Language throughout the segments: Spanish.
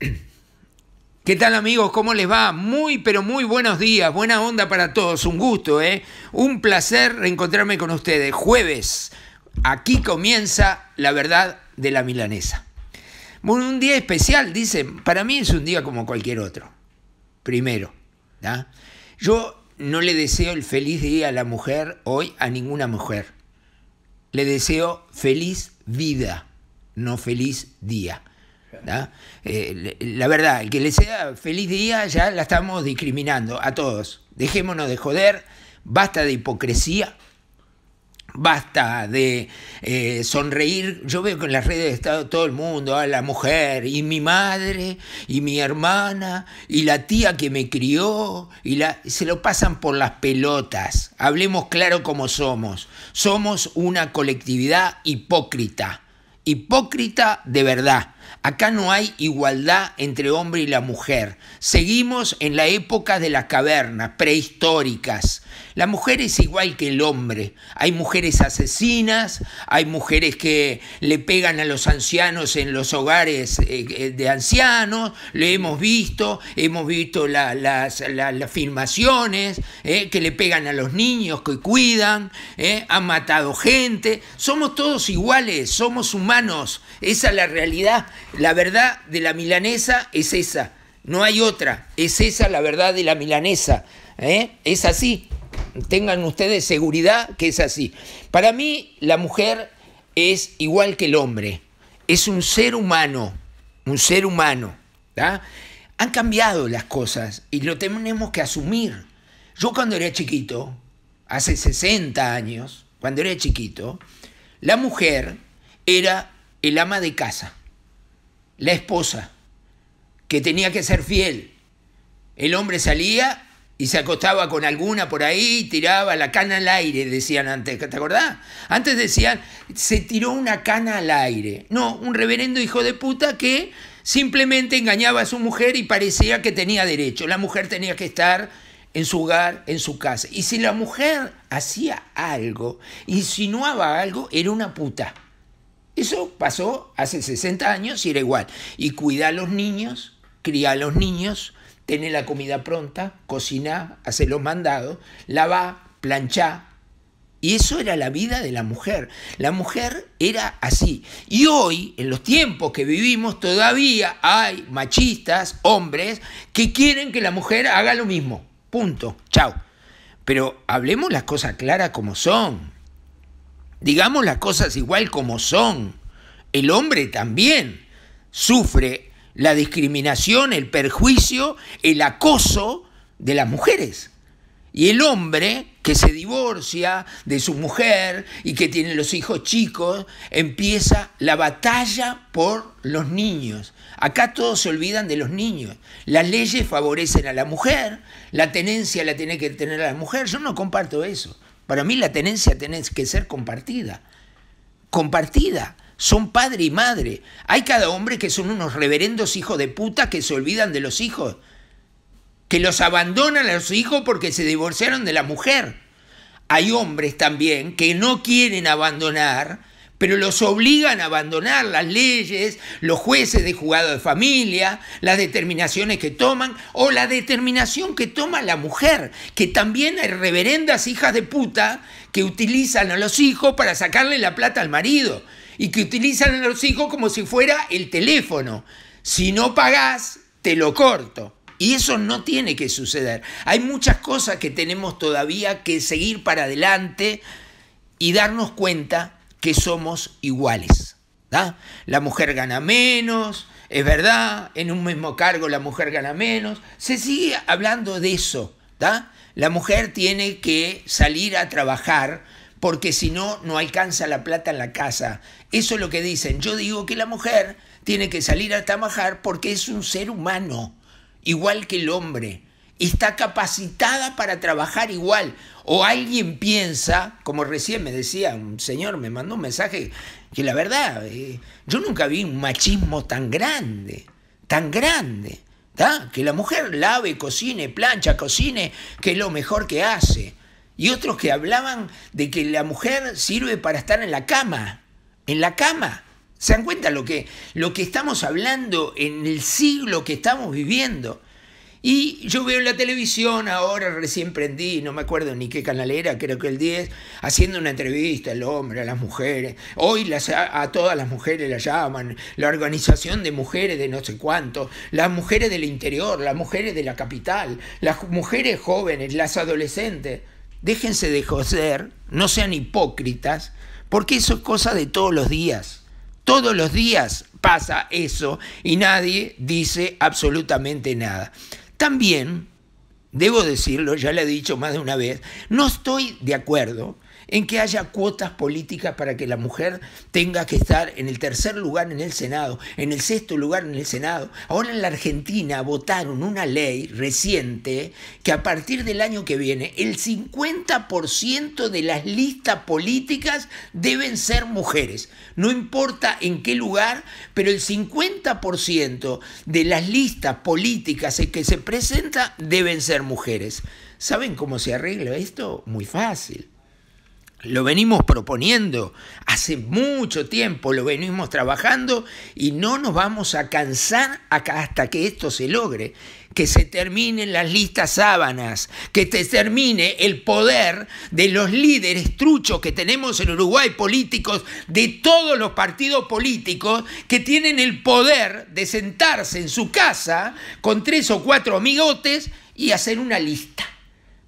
¿Qué tal amigos? ¿Cómo les va? Muy, pero muy buenos días. Buena onda para todos. Un gusto, ¿eh? Un placer reencontrarme con ustedes. Jueves, aquí comienza la verdad de la milanesa. Un día especial, dicen. Para mí es un día como cualquier otro. Primero, ¿da? Yo no le deseo el feliz día a la mujer hoy, a ninguna mujer. Le deseo feliz vida, no feliz día. Eh, la verdad, el que le sea feliz día ya la estamos discriminando a todos. Dejémonos de joder, basta de hipocresía, basta de eh, sonreír. Yo veo que en las redes de Estado todo el mundo, a ah, la mujer, y mi madre, y mi hermana, y la tía que me crió, y la... se lo pasan por las pelotas. Hablemos claro como somos. Somos una colectividad hipócrita, hipócrita de verdad. Acá no hay igualdad entre hombre y la mujer. Seguimos en la época de las cavernas prehistóricas. La mujer es igual que el hombre. Hay mujeres asesinas, hay mujeres que le pegan a los ancianos en los hogares eh, eh, de ancianos, lo hemos visto, hemos visto las, filmaciones, eh, que le pegan a los niños que cuidan, han matado gente. Somos todos iguales, somos humanos, esa es la realidad la verdad de la milanesa es esa, no hay otra, es esa la verdad de la milanesa, ¿eh? es así, tengan ustedes seguridad que es así. Para mí la mujer es igual que el hombre, es un ser humano, un ser humano. Han cambiado las cosas y lo tenemos que asumir. Yo cuando era chiquito, hace 60 años, cuando era chiquito, la mujer era el ama de casa la esposa, que tenía que ser fiel. El hombre salía y se acostaba con alguna por ahí, tiraba la cana al aire, decían antes, ¿te acordás? Antes decían, se tiró una cana al aire. No, un reverendo hijo de puta que simplemente engañaba a su mujer y parecía que tenía derecho. La mujer tenía que estar en su hogar, en su casa. Y si la mujer hacía algo, insinuaba algo, era una puta. Eso pasó hace 60 años y era igual. Y cuida a los niños, cría a los niños, tener la comida pronta, cocina, hacer los mandados, lava, plancha, Y eso era la vida de la mujer. La mujer era así. Y hoy, en los tiempos que vivimos, todavía hay machistas, hombres, que quieren que la mujer haga lo mismo. Punto. Chao. Pero hablemos las cosas claras como son. Digamos las cosas igual como son. El hombre también sufre la discriminación, el perjuicio, el acoso de las mujeres. Y el hombre que se divorcia de su mujer y que tiene los hijos chicos, empieza la batalla por los niños. Acá todos se olvidan de los niños. Las leyes favorecen a la mujer, la tenencia la tiene que tener la mujer. Yo no comparto eso. Para mí la tenencia tiene que ser compartida. Compartida. Son padre y madre. Hay cada hombre que son unos reverendos hijos de puta que se olvidan de los hijos. Que los abandonan a los hijos porque se divorciaron de la mujer. Hay hombres también que no quieren abandonar pero los obligan a abandonar las leyes, los jueces de jugado de familia, las determinaciones que toman o la determinación que toma la mujer, que también hay reverendas hijas de puta que utilizan a los hijos para sacarle la plata al marido y que utilizan a los hijos como si fuera el teléfono. Si no pagás, te lo corto. Y eso no tiene que suceder. Hay muchas cosas que tenemos todavía que seguir para adelante y darnos cuenta que somos iguales. La mujer gana menos, es verdad, en un mismo cargo la mujer gana menos. Se sigue hablando de eso. La mujer tiene que salir a trabajar porque si no, no alcanza la plata en la casa. Eso es lo que dicen. Yo digo que la mujer tiene que salir a trabajar porque es un ser humano, igual que el hombre está capacitada para trabajar igual. O alguien piensa, como recién me decía un señor, me mandó un mensaje, que la verdad, eh, yo nunca vi un machismo tan grande, tan grande. Que la mujer lave, cocine, plancha, cocine, que es lo mejor que hace. Y otros que hablaban de que la mujer sirve para estar en la cama, en la cama. ¿Se dan cuenta lo que, lo que estamos hablando en el siglo que estamos viviendo? Y yo veo en la televisión, ahora recién prendí, no me acuerdo ni qué canal era, creo que el 10, haciendo una entrevista al hombre, a las mujeres. Hoy las, a, todas las mujeres las llaman, la organización de mujeres de no sé cuánto, las mujeres del interior, las mujeres de la capital, las mujeres jóvenes, las adolescentes. Déjense de joder, no sean hipócritas, porque eso es cosa de todos los días. Todos los días pasa eso y nadie dice absolutamente nada. También, debo decirlo, ya lo he dicho más de una vez, no estoy de acuerdo en que haya cuotas políticas para que la mujer tenga que estar en el tercer lugar en el Senado, en el sexto lugar en el Senado. Ahora en la Argentina votaron una ley reciente que a partir del año que viene el 50% de las listas políticas deben ser mujeres. No importa en qué lugar, pero el 50% de las listas políticas que se presenta deben ser mujeres. ¿Saben cómo se arregla esto? Muy fácil. Lo venimos proponiendo hace mucho tiempo, lo venimos trabajando y no nos vamos a cansar hasta que esto se logre, que se terminen las listas sábanas, que se termine el poder de los líderes truchos que tenemos en Uruguay, políticos de todos los partidos políticos que tienen el poder de sentarse en su casa con tres o cuatro amigotes y hacer una lista.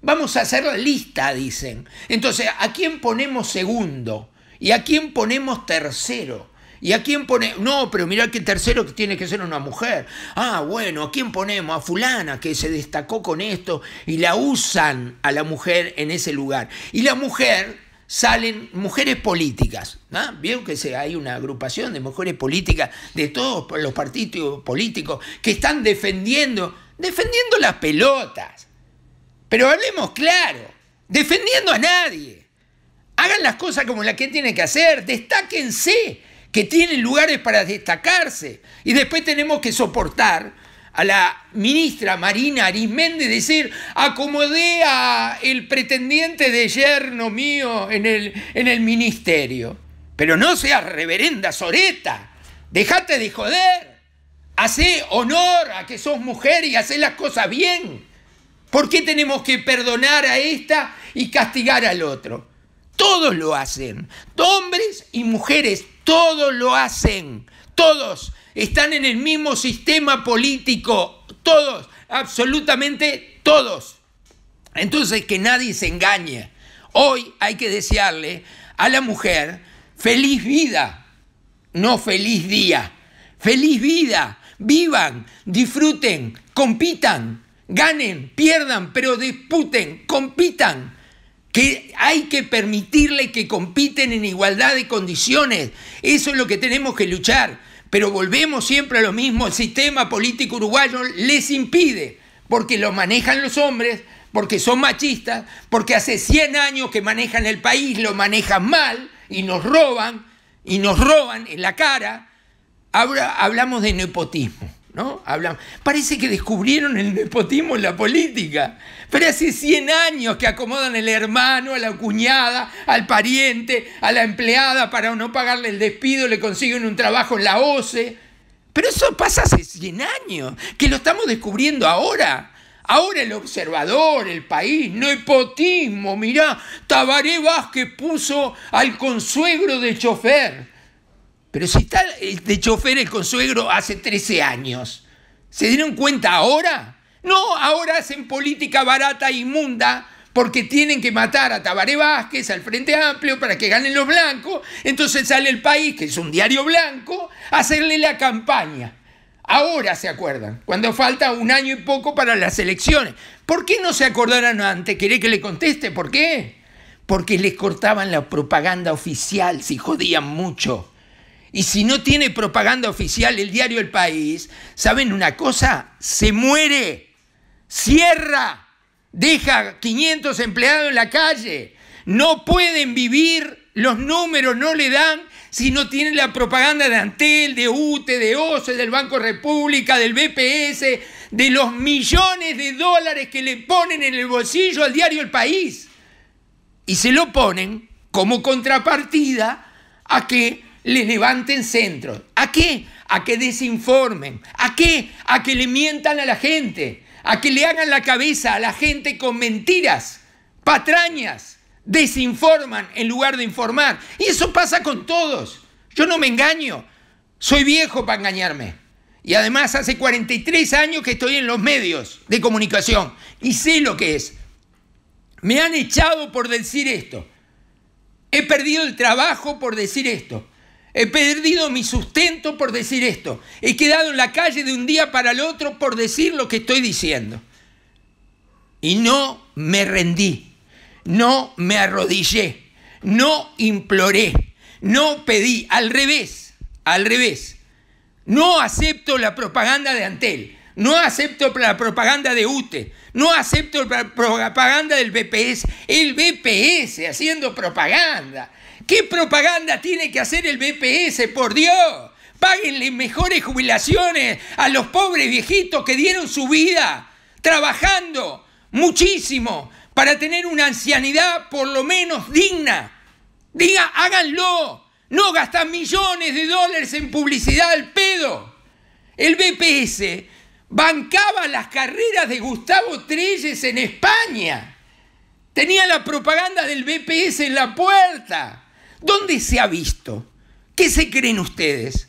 Vamos a hacer la lista, dicen. Entonces, ¿a quién ponemos segundo? ¿Y a quién ponemos tercero? ¿Y a quién pone? No, pero mirá que tercero que tiene que ser una mujer. Ah, bueno, ¿a quién ponemos? A fulana que se destacó con esto y la usan a la mujer en ese lugar. Y la mujer salen mujeres políticas. ¿no? Vieron que hay una agrupación de mujeres políticas de todos los partidos políticos que están defendiendo, defendiendo las pelotas. Pero hablemos claro, defendiendo a nadie. Hagan las cosas como la que tienen que hacer, destaquense que tienen lugares para destacarse. Y después tenemos que soportar a la ministra Marina Arismendi decir, acomodé a el pretendiente de yerno mío en el, en el ministerio. Pero no seas reverenda Soreta, dejate de joder, hace honor a que sos mujer y hace las cosas bien. ¿Por qué tenemos que perdonar a esta y castigar al otro? Todos lo hacen, hombres y mujeres, todos lo hacen, todos están en el mismo sistema político, todos, absolutamente todos. Entonces que nadie se engañe. Hoy hay que desearle a la mujer feliz vida, no feliz día. Feliz vida, vivan, disfruten, compitan, ganen, pierdan, pero disputen, compitan, que hay que permitirle que compiten en igualdad de condiciones. Eso es lo que tenemos que luchar. Pero volvemos siempre a lo mismo, el sistema político uruguayo les impide, porque lo manejan los hombres, porque son machistas, porque hace 100 años que manejan el país, lo manejan mal y nos roban, y nos roban en la cara. Ahora hablamos de nepotismo. ¿no? Hablan. Parece que descubrieron el nepotismo en la política. Pero hace 100 años que acomodan al hermano, a la cuñada, al pariente, a la empleada para no pagarle el despido, le consiguen un trabajo en la OCE. Pero eso pasa hace 100 años, que lo estamos descubriendo ahora. Ahora el observador, el país, nepotismo, mirá, Tabaré Vázquez puso al consuegro de chofer. Pero si está de chofer el consuegro hace 13 años, ¿se dieron cuenta ahora? No, ahora hacen política barata e inmunda porque tienen que matar a Tabaré Vázquez, al Frente Amplio, para que ganen los blancos. Entonces sale el país, que es un diario blanco, a hacerle la campaña. Ahora se acuerdan, cuando falta un año y poco para las elecciones. ¿Por qué no se acordaron antes? ¿Queré que le conteste? ¿Por qué? Porque les cortaban la propaganda oficial, si jodían mucho. Y si no tiene propaganda oficial el diario El País, ¿saben una cosa? Se muere, cierra, deja 500 empleados en la calle. No pueden vivir, los números no le dan si no tienen la propaganda de Antel, de UTE, de OCE, del Banco República, del BPS, de los millones de dólares que le ponen en el bolsillo al diario El País. Y se lo ponen como contrapartida a que les levanten centros. ¿A qué? A que desinformen. ¿A qué? A que le mientan a la gente. A que le hagan la cabeza a la gente con mentiras, patrañas. Desinforman en lugar de informar. Y eso pasa con todos. Yo no me engaño. Soy viejo para engañarme. Y además hace 43 años que estoy en los medios de comunicación y sé lo que es. Me han echado por decir esto. He perdido el trabajo por decir esto. He perdido mi sustento por decir esto. He quedado en la calle de un día para el otro por decir lo que estoy diciendo. Y no me rendí, no me arrodillé, no imploré, no pedí. Al revés, al revés. No acepto la propaganda de Antel, no acepto la propaganda de UTE, no acepto la propaganda del BPS. El BPS haciendo propaganda ¿Qué propaganda tiene que hacer el BPS, por Dios? Páguenle mejores jubilaciones a los pobres viejitos que dieron su vida trabajando muchísimo para tener una ancianidad por lo menos digna. Diga, háganlo. No gastan millones de dólares en publicidad al pedo. El BPS bancaba las carreras de Gustavo Treyes en España. Tenía la propaganda del BPS en la puerta. ¿Dónde se ha visto? ¿Qué se creen ustedes?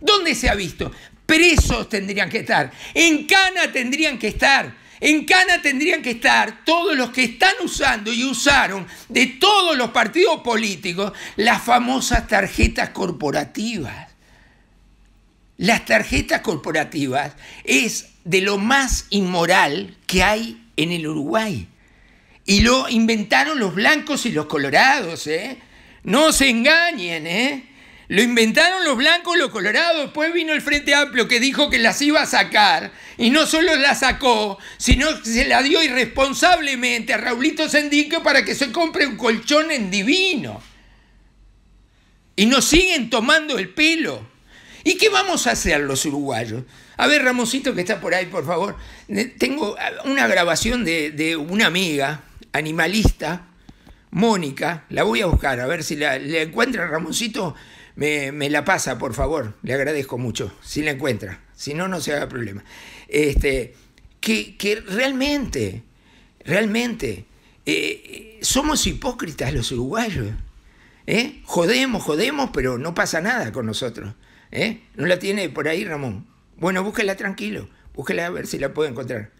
¿Dónde se ha visto? Presos tendrían que estar, en cana tendrían que estar, en Cana tendrían que estar todos los que están usando y usaron de todos los partidos políticos las famosas tarjetas corporativas. Las tarjetas corporativas es de lo más inmoral que hay en el Uruguay. Y lo inventaron los blancos y los colorados, ¿eh? No se engañen, ¿eh? Lo inventaron los blancos y los colorados. Después vino el Frente Amplio que dijo que las iba a sacar. Y no solo las sacó, sino que se la dio irresponsablemente a Raulito Sendique para que se compre un colchón en divino. Y nos siguen tomando el pelo. ¿Y qué vamos a hacer los uruguayos? A ver, Ramosito, que está por ahí, por favor. Eh, tengo ah, una grabación de, de una amiga animalista Mónica, la voy a buscar, a ver si la, encuentra Ramoncito, me, me, la pasa, por favor, le agradezco mucho, si la encuentra, si no, no se haga problema. Este, que, que realmente, realmente, eh, eh, somos hipócritas los uruguayos. ¿eh? Jodemos, jodemos, pero no pasa nada con nosotros. ¿eh? ¿No la tiene por ahí, Ramón? Bueno, búsquela tranquilo, búsquela a ver si la puede encontrar.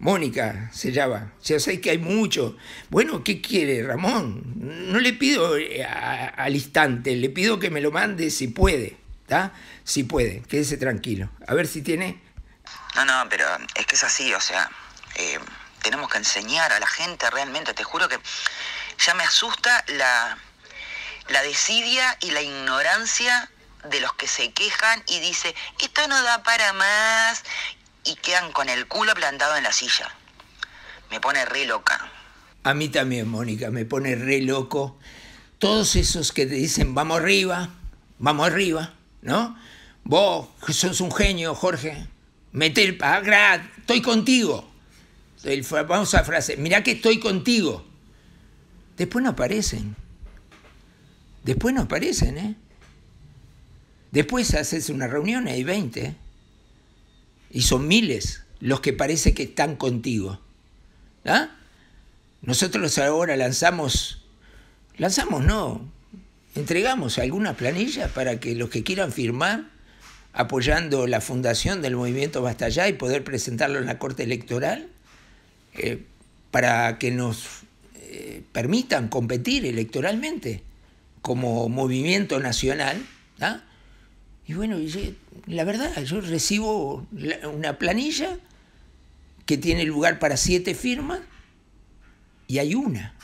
Mónica se llama, ya sé que hay mucho. Bueno, ¿qué quiere Ramón? No le pido eh, al instante, le pido que me lo mande si puede, ¿está? Si puede, quédese tranquilo. A ver si tiene... No, no, pero es que es así, o sea, eh, tenemos que enseñar a la gente realmente, te juro que ya me asusta la, la desidia y la ignorancia de los que se quejan y dice, esto no da para más y quedan con el culo plantado en la silla. Me pone re loca. A mí también, Mónica, me pone re loco. Todos esos que te dicen, vamos arriba, vamos arriba, ¿no? Vos sos un genio, Jorge. Mete el grad, estoy contigo. vamos a frase, mirá que estoy contigo. Después no aparecen. Después no aparecen, ¿eh? Después haces una reunión hay 20. Y son miles los que parece que están contigo. ¿Ah? Nosotros ahora lanzamos, lanzamos no, entregamos algunas planillas para que los que quieran firmar apoyando la fundación del movimiento Basta Allá y poder presentarlo en la Corte Electoral eh, para que nos eh, permitan competir electoralmente como movimiento nacional. ¿ah? Y bueno, la verdad, yo recibo una planilla que tiene lugar para siete firmas y hay una.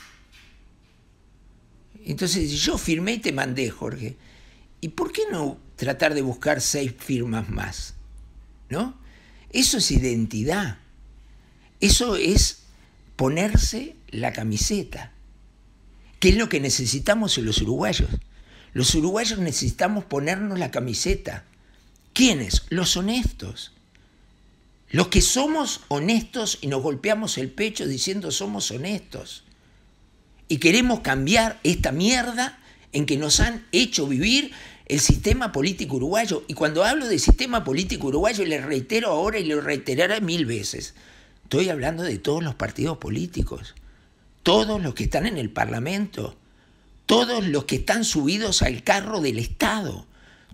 Entonces yo firmé y te mandé, Jorge. ¿Y por qué no tratar de buscar seis firmas más? ¿No? Eso es identidad. Eso es ponerse la camiseta, que es lo que necesitamos en los uruguayos. Los uruguayos necesitamos ponernos la camiseta. ¿Quiénes? Los honestos. Los que somos honestos y nos golpeamos el pecho diciendo somos honestos. Y queremos cambiar esta mierda en que nos han hecho vivir el sistema político uruguayo. Y cuando hablo de sistema político uruguayo, le reitero ahora y lo reiteraré mil veces. Estoy hablando de todos los partidos políticos, todos los que están en el Parlamento, todos los que están subidos al carro del Estado,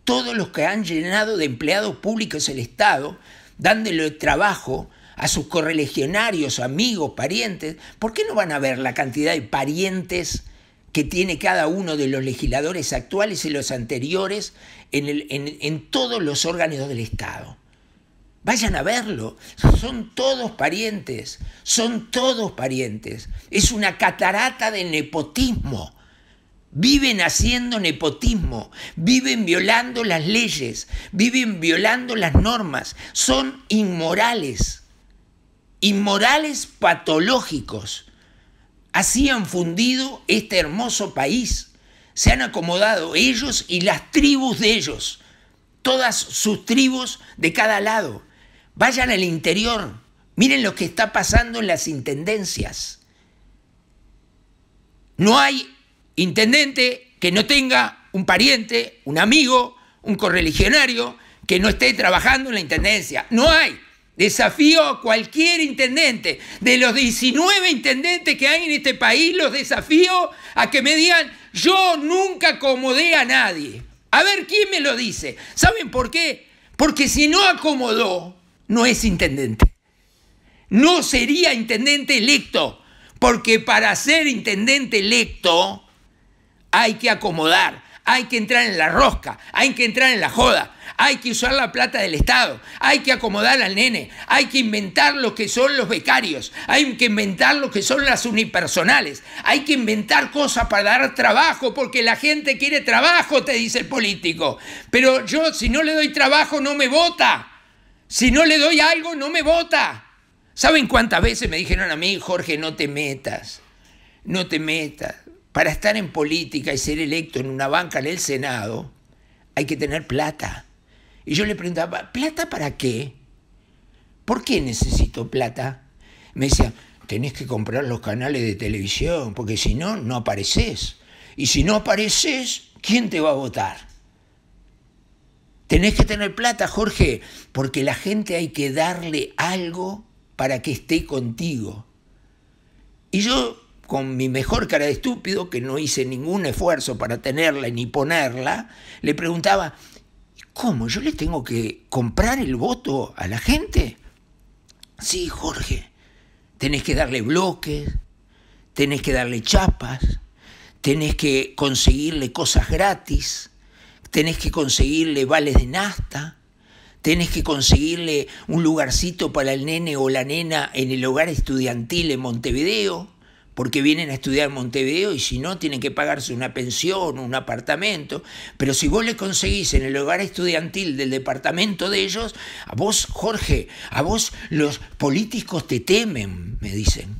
todos los que han llenado de empleados públicos el Estado, dándole trabajo a sus correligionarios, amigos, parientes, ¿por qué no van a ver la cantidad de parientes que tiene cada uno de los legisladores actuales y los anteriores en, en todos los órganos del Estado? Vayan a verlo, son todos parientes, son todos parientes. Es una catarata de nepotismo Viven haciendo nepotismo, viven violando las leyes, viven violando las normas, son inmorales, inmorales patológicos. Así han fundido este hermoso país. Se han acomodado ellos y las tribus de ellos, todas sus tribus de cada lado. Vayan al interior, miren lo que está pasando en las intendencias. No hay intendente que no tenga un pariente, un amigo, un correligionario que no esté trabajando en la intendencia. No hay. Desafío a cualquier intendente. De los 19 intendentes que hay en este país, los desafío a que me digan, yo nunca acomodé a nadie. A ver quién me lo dice. ¿Saben por qué? Porque si no acomodó, no es intendente. No sería intendente electo. Porque para ser intendente electo, hay que acomodar, hay que entrar en la rosca, hay que entrar en la joda, hay que usar la plata del Estado, hay que acomodar al nene, hay que inventar lo que son los becarios, hay que inventar lo que son las unipersonales, hay que inventar cosas para dar trabajo, porque la gente quiere trabajo, te dice el político. Pero yo si no le doy trabajo no me vota, si no le doy algo no me vota. ¿Saben cuántas veces me dijeron a mí, Jorge, no te metas, no te metas? Para estar en política y ser electo en una banca en el Senado, hay que tener plata. Y yo le preguntaba, ¿plata para qué? ¿Por qué necesito plata? Me decía, tenés que comprar los canales de televisión, porque si no, no apareces. Y si no apareces, ¿quién te va a votar? Tenés que tener plata, Jorge, porque la gente hay que darle algo para que esté contigo. Y yo con mi mejor cara de estúpido, que no hice ningún esfuerzo para tenerla ni ponerla, le preguntaba, ¿cómo? ¿Yo le tengo que comprar el voto a la gente? Sí, Jorge, tenés que darle bloques, tenés que darle chapas, tenés que conseguirle cosas gratis, tenés que conseguirle vales de nasta, tenés que conseguirle un lugarcito para el nene o la nena en el hogar estudiantil en Montevideo, porque vienen a estudiar Montevideo y si no tienen que pagarse una pensión, un apartamento, pero si vos le conseguís en el hogar estudiantil del departamento de ellos, a vos, Jorge, a vos los políticos te temen, me dicen.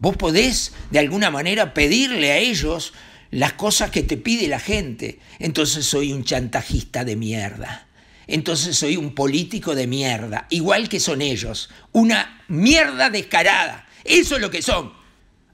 Vos podés de alguna manera pedirle a ellos las cosas que te pide la gente. Entonces soy un chantajista de mierda. Entonces soy un político de mierda, igual que son ellos. Una mierda descarada. Eso es lo que son.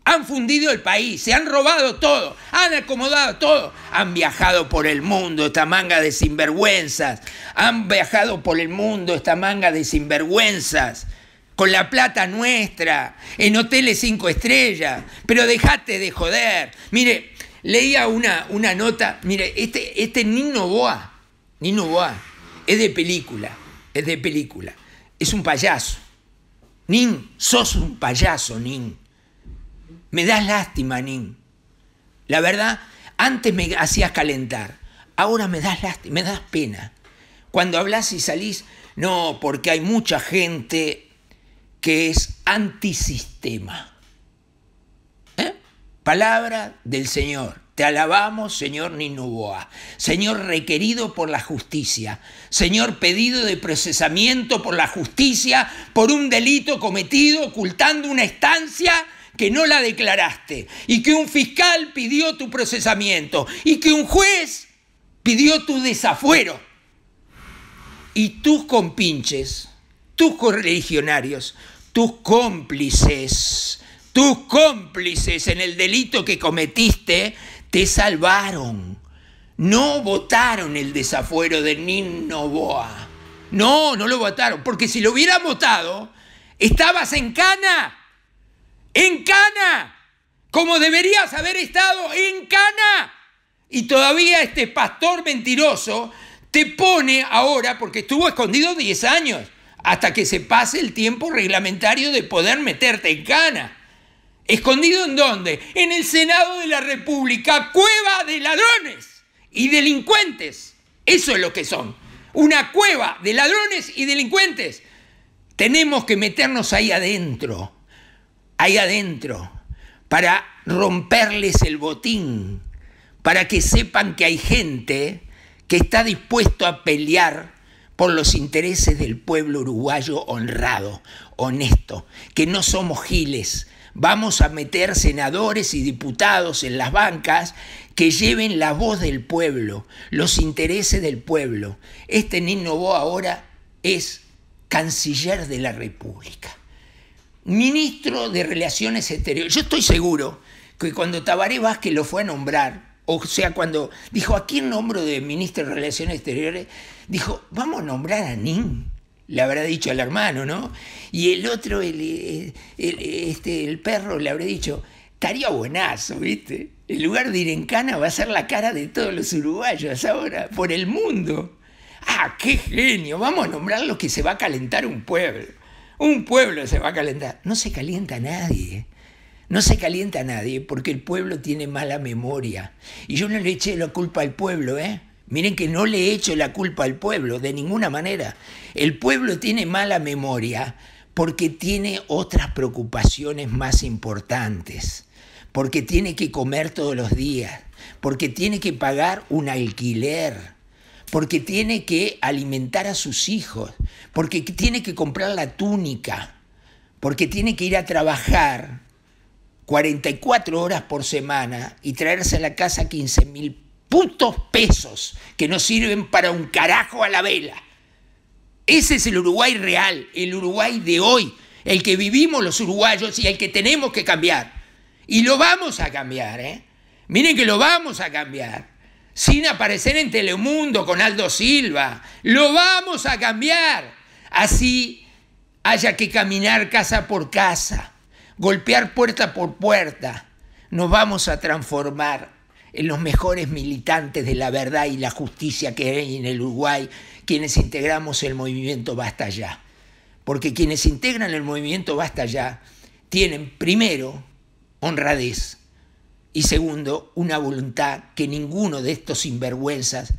Han fundido el país, se han robado todo, han acomodado todo, han viajado por el mundo esta manga de sinvergüenzas, han viajado por el mundo esta manga de sinvergüenzas, con la plata nuestra, en hoteles cinco estrellas, pero dejate de joder. Mire, leía una, una nota, mire, este, este Nino Boa, Nino Boa, es de película, es de película, es un payaso. Nin, sos un payaso, Nin. Me das lástima, Nin. La verdad, antes me hacías calentar, ahora me das lástima, me das pena. Cuando hablas y salís, no, porque hay mucha gente que es antisistema. ¿Eh? Palabra del Señor. Te alabamos, Señor Ninuboa. Señor requerido por la justicia, Señor pedido de procesamiento por la justicia por un delito cometido ocultando una estancia que no la declaraste y que un fiscal pidió tu procesamiento y que un juez pidió tu desafuero. Y tus compinches, tus correligionarios, tus cómplices, tus cómplices en el delito que cometiste, te salvaron. No votaron el desafuero de Nino Boa. No, no lo votaron, porque si lo hubieran votado, estabas en cana en Cana, como deberías haber estado en Cana. Y todavía este pastor mentiroso te pone ahora, porque estuvo escondido 10 años, hasta que se pase el tiempo reglamentario de poder meterte en Cana. ¿Escondido en dónde? En el Senado de la República, cueva de ladrones y delincuentes. Eso es lo que son. Una cueva de ladrones y delincuentes. Tenemos que meternos ahí adentro ahí adentro para romperles el botín, para que sepan que hay gente que está dispuesto a pelear por los intereses del pueblo uruguayo honrado, honesto, que no somos giles. Vamos a meter senadores y diputados en las bancas que lleven la voz del pueblo, los intereses del pueblo. Este Nino Bo ahora es canciller de la República ministro de Relaciones Exteriores. Yo estoy seguro que cuando Tabaré Vázquez lo fue a nombrar, o sea, cuando dijo, ¿a quién nombro de ministro de Relaciones Exteriores? Dijo, vamos a nombrar a Nin. Le habrá dicho al hermano, ¿no? Y el otro, el, eh, este, el perro, le habrá dicho, estaría buenazo, ¿viste? En lugar de ir en va a ser la cara de todos los uruguayos ahora, por el mundo. ¡Ah, qué genio! Vamos a nombrar lo que se va a calentar un pueblo. Un pueblo se va a calentar. No se calienta nadie. ¿eh? No se calienta nadie porque el pueblo tiene mala memoria. Y yo no le eché la culpa al pueblo, ¿eh? Miren que no le hecho la culpa al pueblo de ninguna manera. El pueblo tiene mala memoria porque tiene otras preocupaciones más importantes, porque tiene que comer todos los días, porque tiene que pagar un alquiler porque tiene que alimentar a sus hijos, porque tiene que comprar la túnica, porque tiene que ir a trabajar 44 horas por semana y traerse a la casa 15 mil putos pesos que no sirven para un carajo a la vela. Ese es el Uruguay real, el Uruguay de hoy, el que vivimos los uruguayos y el que tenemos que cambiar. Y lo vamos a cambiar, ¿eh? Miren que lo vamos a cambiar sin aparecer en Telemundo con Aldo Silva. Lo vamos a cambiar. Así haya que caminar casa por casa, golpear puerta por puerta. Nos vamos a transformar en los mejores militantes de la verdad y la justicia que hay en el Uruguay, quienes integramos el movimiento Basta Ya. Porque quienes integran el movimiento Basta Ya tienen primero honradez y segundo, una voluntad que ninguno de estos sinvergüenzas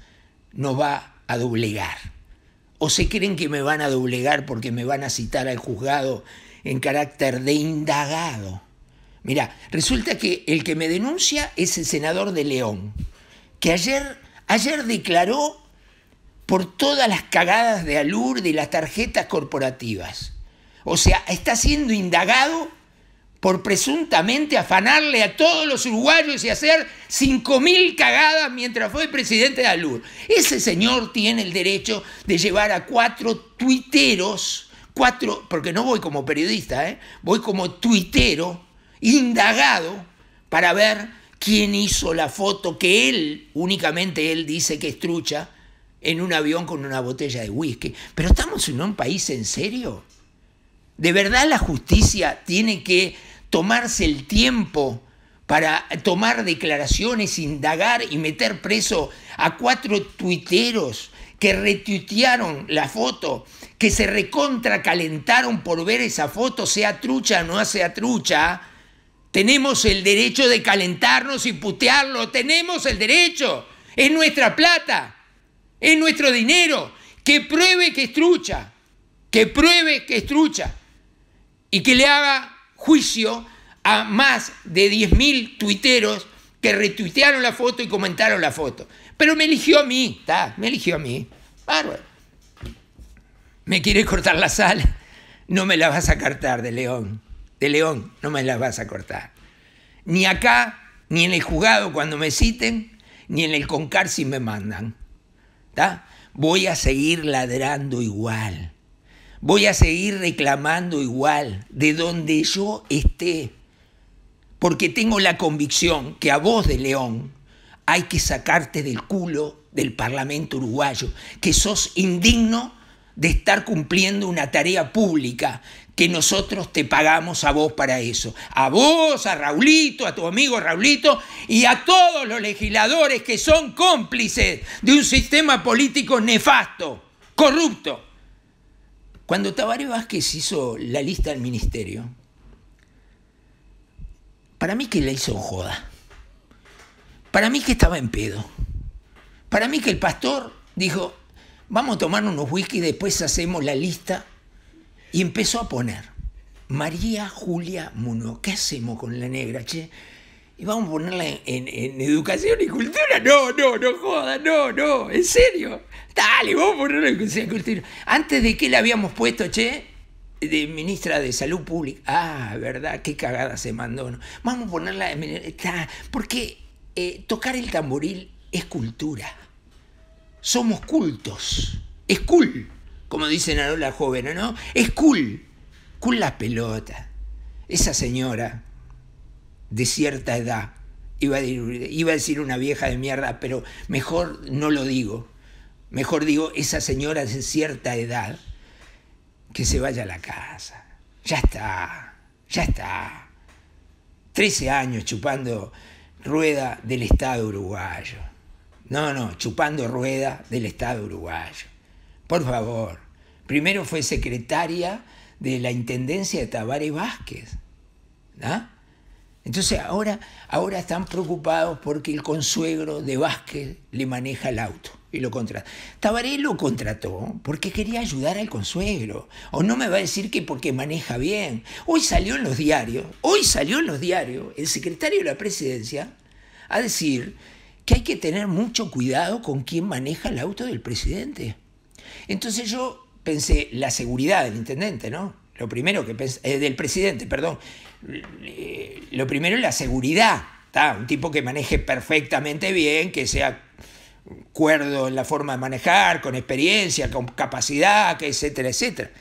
nos va a doblegar. ¿O se creen que me van a doblegar porque me van a citar al juzgado en carácter de indagado? Mira, resulta que el que me denuncia es el senador de León, que ayer, ayer declaró por todas las cagadas de Alur de las tarjetas corporativas. O sea, está siendo indagado por presuntamente afanarle a todos los uruguayos y hacer 5.000 cagadas mientras fue presidente de ALUR. Ese señor tiene el derecho de llevar a cuatro tuiteros, cuatro, porque no voy como periodista, ¿eh? voy como tuitero, indagado, para ver quién hizo la foto que él, únicamente él dice que estrucha, en un avión con una botella de whisky. Pero estamos en un país en serio. ¿De verdad la justicia tiene que tomarse el tiempo para tomar declaraciones, indagar y meter preso a cuatro tuiteros que retuitearon la foto, que se recontracalentaron por ver esa foto, sea trucha o no sea trucha, tenemos el derecho de calentarnos y putearlo, tenemos el derecho, es nuestra plata, es nuestro dinero, que pruebe que es trucha, que pruebe que es trucha y que le haga juicio a más de 10.000 tuiteros que retuitearon la foto y comentaron la foto. Pero me eligió a mí, está, me eligió a mí. Me quiere cortar la sal, No me la vas a cortar, de León. De León, no me la vas a cortar. Ni acá, ni en el juzgado cuando me citen, ni en el concar si me mandan. ¿Está? Voy a seguir ladrando igual. Voy a seguir reclamando igual, de donde yo esté, porque tengo la convicción que a vos de León hay que sacarte del culo del Parlamento uruguayo, que sos indigno de estar cumpliendo una tarea pública que nosotros te pagamos a vos para eso. A vos, a Raulito, a tu amigo Raulito y a todos los legisladores que son cómplices de un sistema político nefasto, corrupto. Cuando Tabaré Vázquez hizo la lista al ministerio, para mí que la hizo joda. Para mí que estaba en pedo. Para mí que el pastor dijo, vamos a tomar unos whisky, y después hacemos la lista. Y empezó a poner, María Julia Muno, ¿qué hacemos con la negra, che? y vamos a ponerla en, educación y cultura. No, no, no joda, no, no, en serio. Dale, vamos a ponerla en educación y cultura. Antes de que la habíamos puesto, che, de ministra de Salud Pública. Ah, verdad, qué cagada se mandó. ¿no? Vamos a ponerla en... Porque eh, tocar el tamboril es cultura. Somos cultos. Es cool, como dicen a la jóvenes, ¿no? Es cool. Cool la pelota. Esa señora de cierta edad. Iba a, decir, una vieja de mierda, pero mejor no lo digo. Mejor digo, esa señora de cierta edad, que se vaya a la casa. Ya está, ya está. Trece años chupando rueda del Estado uruguayo. No, no, chupando rueda del Estado uruguayo. Por favor. Primero fue secretaria de la Intendencia de Tavares Vázquez. ¿Ah? Entonces ahora, ahora están preocupados porque el consuegro de Vázquez le maneja el auto y lo contrata. Tabaré lo contrató porque quería ayudar al consuegro. O no me va a decir que porque maneja bien. Hoy salió en los diarios, hoy salió en los diarios el secretario de la presidencia a decir que hay que tener mucho cuidado con quién maneja el auto del presidente. Entonces yo pensé, la seguridad del intendente, ¿no? Lo primero que pensé, eh, del presidente, perdón. Eh, lo primero es la seguridad. Un tipo que maneje perfectamente bien, que sea cuerdo en la forma de manejar, con experiencia, con capacidad, etcétera, etcétera.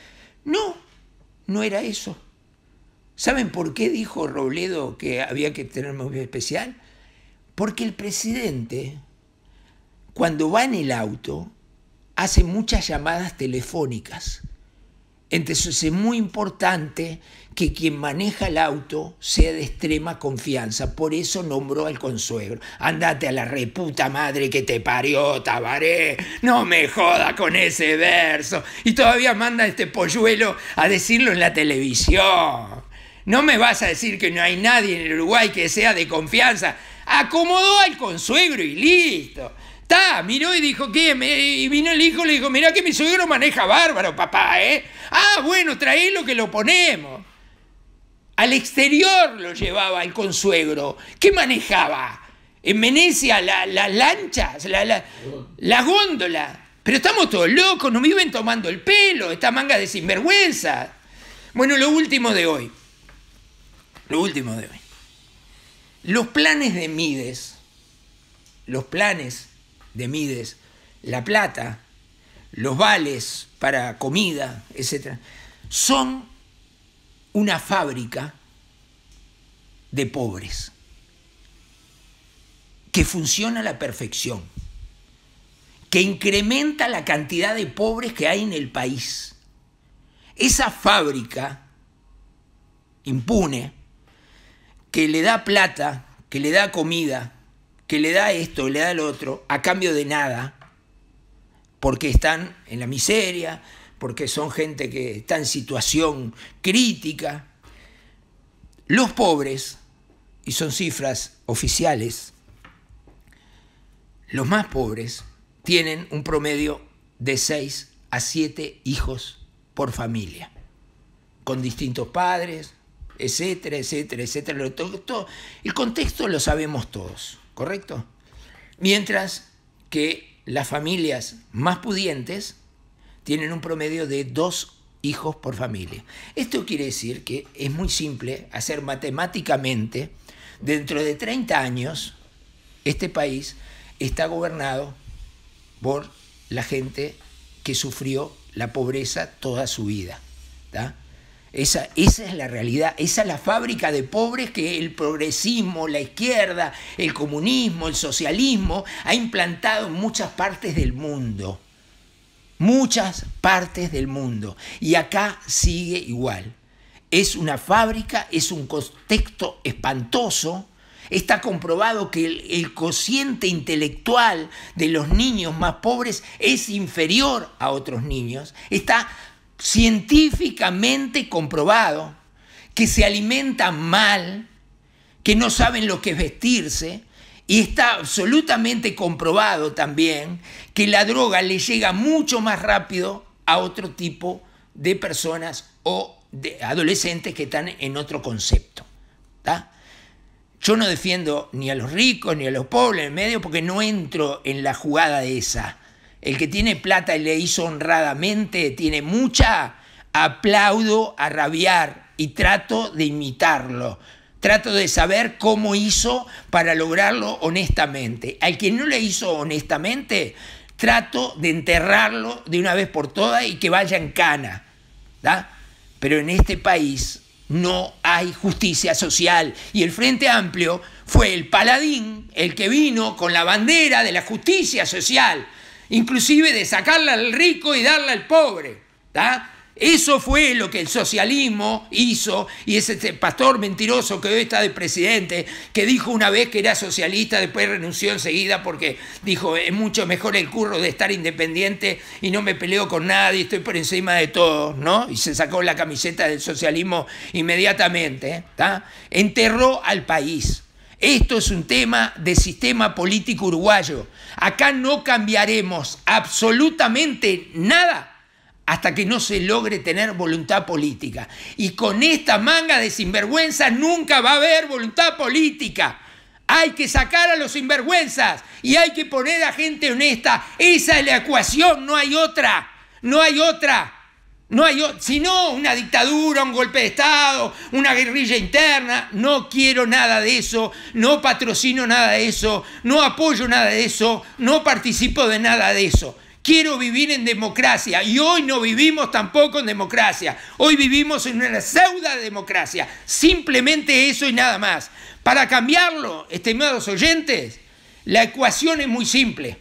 No, no era eso. ¿Saben por qué dijo Robledo que había que tener movimiento especial? Porque el presidente, cuando va en el auto, hace muchas llamadas telefónicas entonces es muy importante que quien maneja el auto sea de extrema confianza. Por eso nombró al consuegro. Andate a la reputa madre que te parió, Tabaré. No me joda con ese verso. Y todavía manda este polluelo a decirlo en la televisión. No me vas a decir que no hay nadie en Uruguay que sea de confianza. Acomodó al consuegro y listo miró y dijo, que Y vino el hijo y le dijo, mirá que mi suegro maneja bárbaro, papá, ¿eh? Ah, bueno, lo que lo ponemos. Al exterior lo llevaba el consuegro. ¿Qué manejaba? En Venecia las lanchas, la, la, la góndola. Pero estamos todos locos, nos viven tomando el pelo, esta manga de sinvergüenza. Bueno, lo último de hoy. Lo último de hoy. Los planes de Mides, los planes de Mides, la plata, los vales para comida, etc., son una fábrica de pobres que funciona a la perfección, que incrementa la cantidad de pobres que hay en el país. Esa fábrica impune que le da plata, que le da comida, que le da esto, le da lo otro, a cambio de nada, porque están en la miseria, porque son gente que está en situación crítica. Los pobres, y son cifras oficiales, los más pobres tienen un promedio de 6 a 7 hijos por familia, con distintos padres, etcétera, etcétera, etcétera. el contexto lo sabemos todos. ¿correcto? Mientras que las familias más pudientes tienen un promedio de dos hijos por familia. Esto quiere decir que es muy simple hacer matemáticamente, dentro de 30 años, este país está gobernado por la gente que sufrió la pobreza toda su vida. Esa, es la realidad, esa es la fábrica de pobres que el progresismo, la izquierda, el comunismo, el socialismo ha implantado en muchas partes del mundo. Muchas partes del mundo. Y acá sigue igual. Es una fábrica, es un contexto espantoso. Está comprobado que el, cociente intelectual de los niños más pobres es inferior a otros niños. Está científicamente comprobado, que se alimentan mal, que no saben lo que es vestirse, y está absolutamente comprobado también que la droga le llega mucho más rápido a otro tipo de personas o de adolescentes que están en otro concepto. Yo no defiendo ni a los ricos ni a los pobres en medio porque no entro en la jugada de esa. El que tiene plata y le hizo honradamente, tiene mucha, aplaudo a rabiar y trato de imitarlo. Trato de saber cómo hizo para lograrlo honestamente. Al que no le hizo honestamente, trato de enterrarlo de una vez por todas y que vaya en cana. Pero en este país no hay justicia social. Y el Frente Amplio fue el paladín, el que vino con la bandera de la justicia social inclusive de sacarla al rico y darla al pobre. Eso fue lo que el socialismo hizo y ese este pastor mentiroso que hoy está de presidente, que dijo una vez que era socialista, después renunció enseguida porque dijo, es mucho mejor el curro de estar independiente y no me peleo con nadie, estoy por encima de todos, ¿no? Y se sacó la camiseta del socialismo inmediatamente, Enterró al país. Esto es un tema de sistema político uruguayo. Acá no cambiaremos absolutamente nada hasta que no se logre tener voluntad política. Y con esta manga de sinvergüenzas nunca va a haber voluntad política. Hay que sacar a los sinvergüenzas y hay que poner a gente honesta. Esa es la ecuación, no hay otra. No hay otra. No hay, sino una dictadura, un golpe de Estado, una guerrilla interna. No quiero nada de eso, no patrocino nada de eso, no apoyo nada de eso, no participo de nada de eso. Quiero vivir en democracia y hoy no vivimos tampoco en democracia. Hoy vivimos en una pseudo democracia. Simplemente eso y nada más. Para cambiarlo, estimados oyentes, la ecuación es muy simple.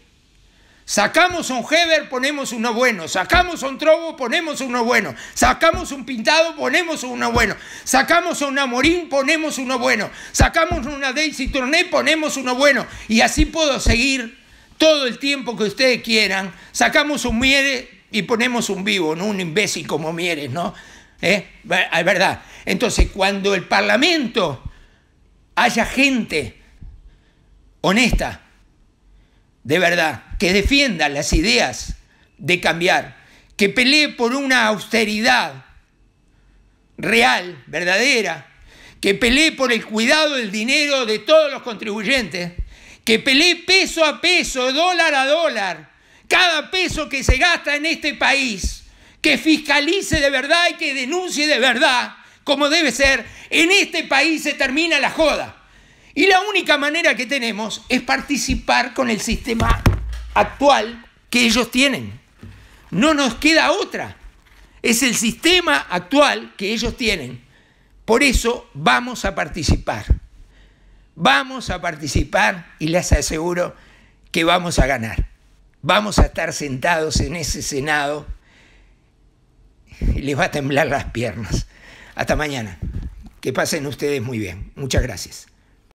Sacamos un Heber, ponemos uno bueno. Sacamos un Trobo, ponemos uno bueno. Sacamos un Pintado, ponemos uno bueno. Sacamos un Amorín, ponemos uno bueno. Sacamos una Daisy Tourné, ponemos uno bueno. Y así puedo seguir todo el tiempo que ustedes quieran. Sacamos un Mieres y ponemos un vivo, no un imbécil como Mieres, ¿no? ¿Eh? Ah, es verdad. Entonces, cuando el Parlamento haya gente honesta, de verdad, que defienda las ideas de cambiar, que pelee por una austeridad real, verdadera, que pelee por el cuidado del dinero de todos los contribuyentes, que pelee peso a peso, dólar a dólar, cada peso que se gasta en este país, que fiscalice de verdad y que denuncie de verdad, como debe ser, en este país se termina la joda. Y la única manera que tenemos es participar con el sistema actual que ellos tienen. No nos queda otra. Es el sistema actual que ellos tienen. Por eso vamos a participar. Vamos a participar y les aseguro que vamos a ganar. Vamos a estar sentados en ese Senado les va a temblar las piernas. Hasta mañana. Que pasen ustedes muy bien. Muchas gracias.